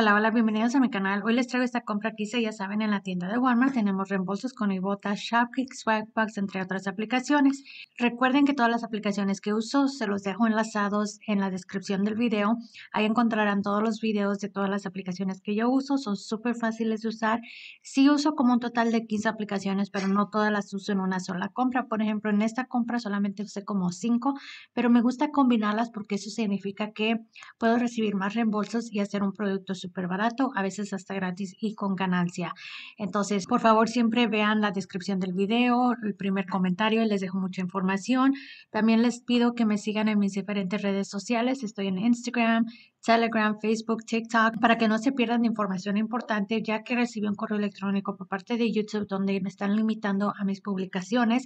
Hola, hola, bienvenidos a mi canal. Hoy les traigo esta compra Aquí hice, ya saben, en la tienda de Walmart. Tenemos reembolsos con Ibota, Shopkick, Swagbucks, entre otras aplicaciones. Recuerden que todas las aplicaciones que uso se los dejo enlazados en la descripción del video. Ahí encontrarán todos los videos de todas las aplicaciones que yo uso. Son súper fáciles de usar. Sí uso como un total de 15 aplicaciones, pero no todas las uso en una sola compra. Por ejemplo, en esta compra solamente usé como 5, pero me gusta combinarlas porque eso significa que puedo recibir más reembolsos y hacer un producto súper súper barato, a veces hasta gratis y con ganancia. Entonces, por favor, siempre vean la descripción del video, el primer comentario, les dejo mucha información. También les pido que me sigan en mis diferentes redes sociales. Estoy en Instagram, Telegram, Facebook, TikTok, para que no se pierdan información importante, ya que recibí un correo electrónico por parte de YouTube donde me están limitando a mis publicaciones.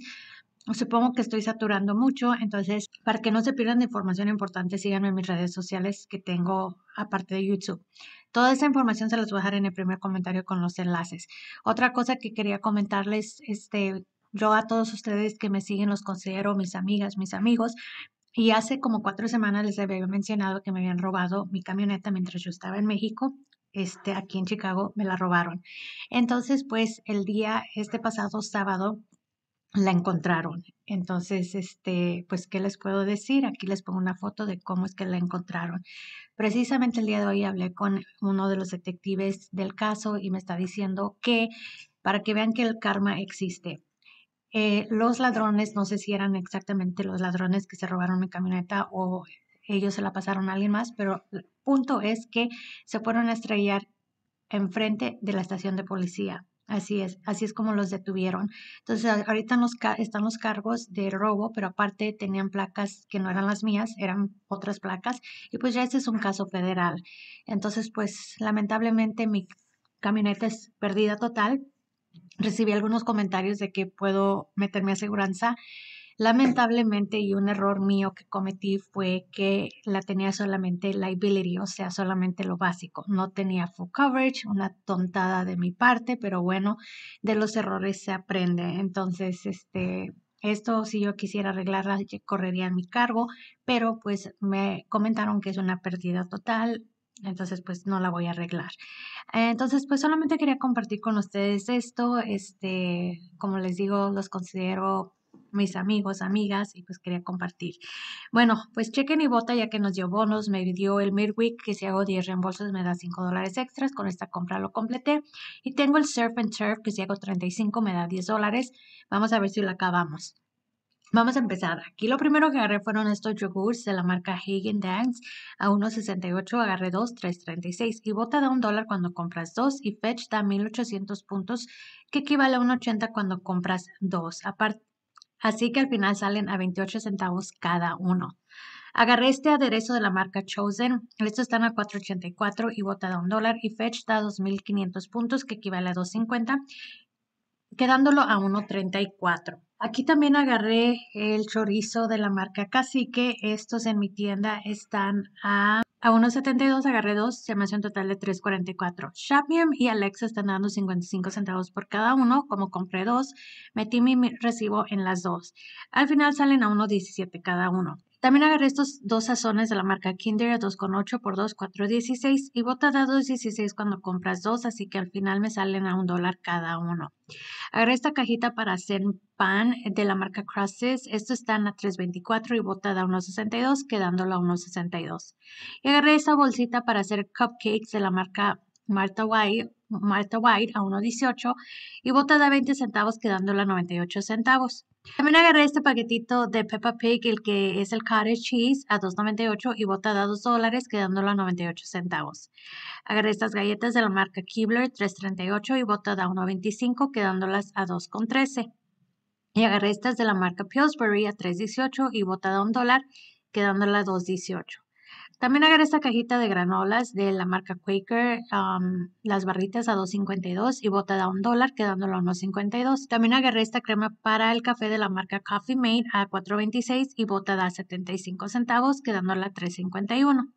Supongo que estoy saturando mucho, entonces para que no se pierdan de información importante, síganme en mis redes sociales que tengo aparte de YouTube. Toda esa información se las voy a dejar en el primer comentario con los enlaces. Otra cosa que quería comentarles, este, yo a todos ustedes que me siguen los considero mis amigas, mis amigos, y hace como cuatro semanas les había mencionado que me habían robado mi camioneta mientras yo estaba en México. Este, aquí en Chicago me la robaron. Entonces, pues el día, este pasado sábado, la encontraron. Entonces, este, pues, ¿qué les puedo decir? Aquí les pongo una foto de cómo es que la encontraron. Precisamente el día de hoy hablé con uno de los detectives del caso y me está diciendo que, para que vean que el karma existe, eh, los ladrones, no sé si eran exactamente los ladrones que se robaron mi camioneta o ellos se la pasaron a alguien más, pero el punto es que se fueron a estrellar enfrente de la estación de policía. Así es, así es como los detuvieron. Entonces, ahorita están los cargos de robo, pero aparte tenían placas que no eran las mías, eran otras placas, y pues ya este es un caso federal. Entonces, pues lamentablemente mi camioneta es perdida total. Recibí algunos comentarios de que puedo meterme a aseguranza Lamentablemente, y un error mío que cometí fue que la tenía solamente liability, o sea, solamente lo básico. No tenía full coverage, una tontada de mi parte, pero bueno, de los errores se aprende. Entonces, este, esto si yo quisiera arreglarla, correría en mi cargo, pero pues me comentaron que es una pérdida total, entonces pues no la voy a arreglar. Entonces pues solamente quería compartir con ustedes esto, este, como les digo, los considero mis amigos, amigas, y pues quería compartir. Bueno, pues chequen y bota ya que nos dio bonos, me dio el Midweek, que si hago 10 reembolsos me da 5 dólares extras, con esta compra lo completé. Y tengo el Surf and Turf, que si hago 35 me da 10 dólares. Vamos a ver si lo acabamos. Vamos a empezar. Aquí lo primero que agarré fueron estos yogurts de la marca Hagen Dance. A 1.68 agarré 2, 3.36. Y Bota da 1 dólar cuando compras dos y Fetch da 1.800 puntos, que equivale a 1.80 cuando compras dos. Aparte, Así que al final salen a 28 centavos cada uno. Agarré este aderezo de la marca Chosen. Estos están a 4.84 y botada un dólar y Fetch da 2.500 puntos que equivale a 2.50, quedándolo a 1.34. Aquí también agarré el chorizo de la marca Cacique. Estos en mi tienda están a, a 1.72. Agarré dos, se me hace un total de 3.44. Shapium y Alexa están dando 55 centavos por cada uno. Como compré dos, metí mi recibo en las dos. Al final salen a 1.17 cada uno. También agarré estos dos sazones de la marca Kinder 2,8 por 2, 4,16 y Bota da 2,16 cuando compras dos, así que al final me salen a un dólar cada uno. Agarré esta cajita para hacer pan de la marca Crosses. Estos están a 3.24 y Bota da 1.62, quedándolo a 1.62. Y agarré esta bolsita para hacer cupcakes de la marca Marta White, White a 1.18 y botada a 20 centavos quedándola a 98 centavos. También agarré este paquetito de Peppa Pig, el que es el cottage cheese, a 2.98 y botada a 2 dólares, quedándola a 98 centavos. Agarré estas galletas de la marca Kibler 3.38 y botada a 1.25, quedándolas a 2.13. Y agarré estas de la marca Pillsbury a 3.18 y botada a 1 dólar, quedándola a 2.18. También agarré esta cajita de granolas de la marca Quaker, las barritas a 2.52 y botada a un dólar, quedándola a 1.52. También agarré esta crema para el café de la marca Coffee Made a 4.26 y botada a 75 centavos, quedándola a 3.51.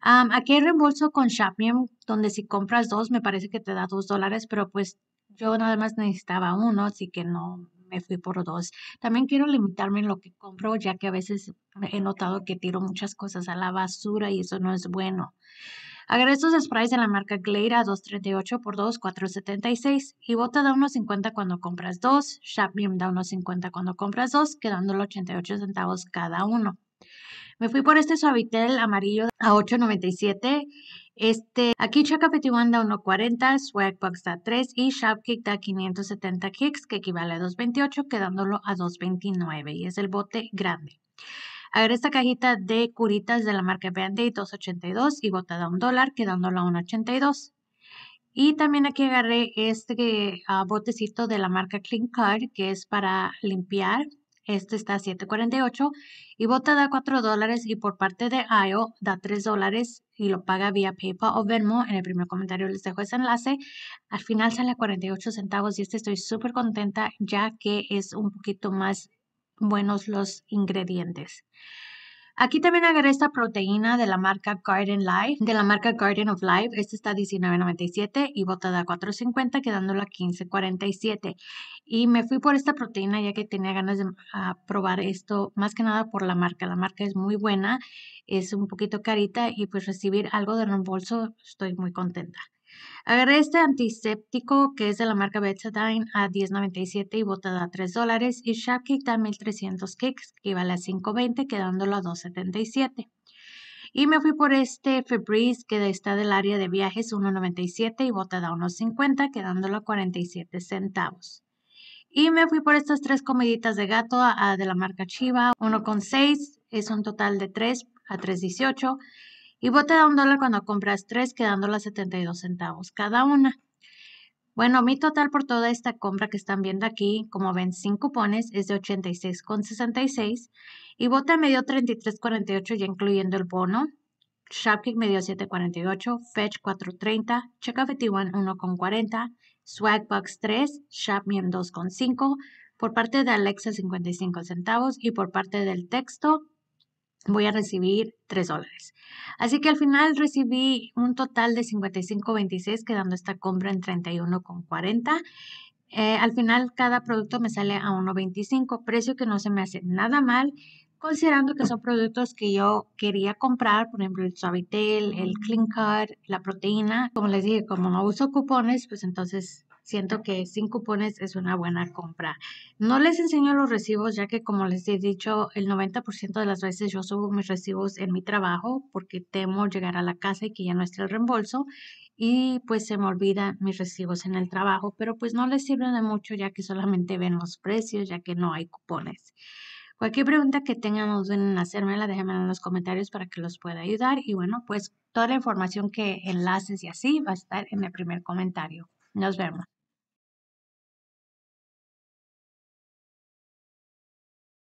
aquí hay reembolso con Shopmium, donde si compras dos, me parece que te da dos dólares, pero pues yo nada más necesitaba uno, así que no, me fui por dos. También quiero limitarme en lo que compro, ya que a veces he notado que tiro muchas cosas a la basura y eso no es bueno. Agarré estos sprays de la marca Glade a 238 por 2, 476 y Bota da unos 50 cuando compras dos, Shapium da unos 50 cuando compras dos, quedándole 88 centavos cada uno. Me fui por este suavitel amarillo a 8.97 este, aquí One da 1.40, Swagbox da 3 y Shopkick da 570 kicks, que equivale a 2.28, quedándolo a 2.29 y es el bote grande. ver esta cajita de curitas de la marca Band-Aid 2.82 y botada a un dólar, quedándolo a 1.82. Y también aquí agarré este ah, botecito de la marca Clean Card, que es para limpiar este está a 7.48 y Bota da 4 dólares y por parte de IO da 3 dólares y lo paga vía PayPal o Venmo. En el primer comentario les dejo ese enlace. Al final sale a 48 centavos y este estoy súper contenta ya que es un poquito más buenos los ingredientes. Aquí también agarré esta proteína de la marca Garden Life, de la marca Garden of Life. Esta está $19.97 y botada $4.50, quedándola $15.47. Y me fui por esta proteína ya que tenía ganas de ah, probar esto, más que nada por la marca. La marca es muy buena, es un poquito carita y pues recibir algo de reembolso estoy muy contenta. Agarré este antiséptico que es de la marca Betadine a $10.97 y botada a $3 y Sharp da 1300 kicks que vale a $5.20 quedándolo a $2.77. Y me fui por este Febreze que está del área de viajes 1.97 y botada a 1.50 quedándolo a 47 centavos. Y me fui por estas tres comiditas de gato de la marca Chiva, 1.6, es un total de 3 a 3.18 y bote da un dólar cuando compras tres, quedándola 72 centavos cada una. Bueno, mi total por toda esta compra que están viendo aquí, como ven, sin cupones, es de 86,66 y Bota me dio 33,48 ya incluyendo el bono. Shopkick me dio 7,48, Fetch 4,30, Checa One 1,40, Swagbox 3, Shopmium 2,5, por parte de Alexa 55 centavos y por parte del texto voy a recibir 3 dólares. Así que al final recibí un total de 55.26, quedando esta compra en 31.40. Eh, al final cada producto me sale a 1.25, precio que no se me hace nada mal, considerando que son productos que yo quería comprar, por ejemplo el Suavitel, el Clean Card, la proteína. Como les dije, como no uso cupones, pues entonces siento que sin cupones es una buena compra. No les enseño los recibos, ya que como les he dicho, el 90% de las veces yo subo mis recibos en mi trabajo porque temo llegar a la casa y que ya no esté el reembolso y pues se me olvidan mis recibos en el trabajo, pero pues no les sirve de mucho ya que solamente ven los precios, ya que no hay cupones. Cualquier pregunta que tengan o en hacérmela, déjenmela en los comentarios para que los pueda ayudar. Y bueno, pues toda la información que enlaces y así va a estar en el primer comentario. Nos vemos.